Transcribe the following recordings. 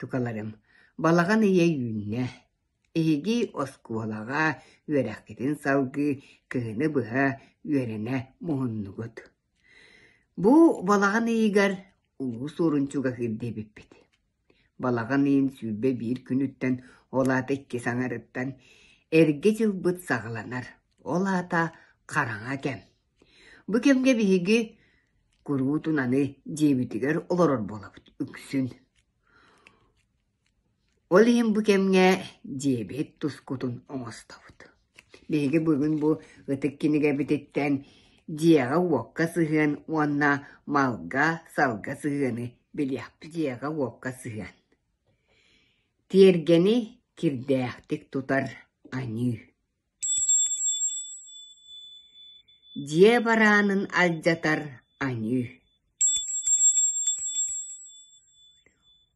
тукаларым балаган ие үнне эги оскуалага үөрәккетин салгы кыыны быха үөрене муннугут бу балаган ийигер улуус урунчуга кирдебиппит балаган ийин сүбе биир күнүттен олаата икки саңарыттан эрге жылбыт сагыланар олата караңа кем бу кемге бихиги куруутунаны жебитигер олорор болобут Ол ем бүкемге дебет тұскутын оңыстауды. Бегі бүгін бұ кенігі бітеттен дияға оққа сұған, онна малға салға сұхыны біліп дияға оққа сұған. Тергені кірдәқтік тұтар аню. Дия баранын аню.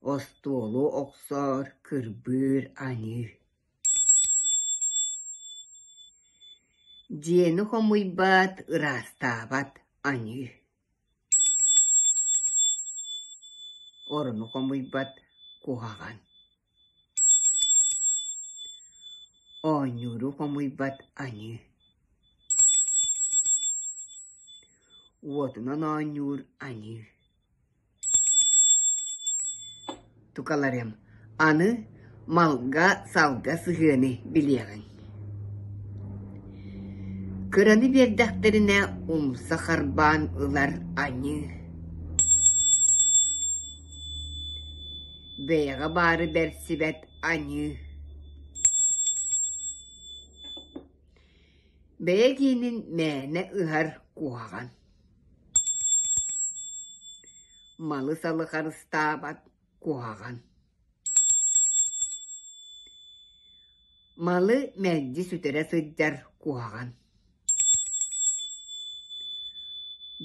Остолу оқсар, күрбір әні. Дені ұраста ырастабат әні. Орыны құғаған. кухаған. қомуй бат, әні. Уотынан онюр әні. tukalarem. Аны малға салға сығыны білеген. Күрәні бердәктеріне умса қарбан ылар аны. Бәйға бары бәрсібәт аны. Бәйгенін мәне ұғар куаған. Малы салы қарыстабат куаган. Малы мәлді сүтере сыйдар куаган.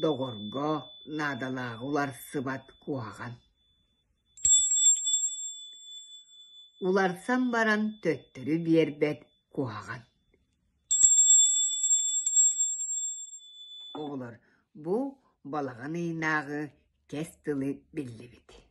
Доғорго надалағылар сыбат куаган. Уларсан баран төттірі бербет куаған. Оғылар, бұл балаған нағы кәстілі білді біті.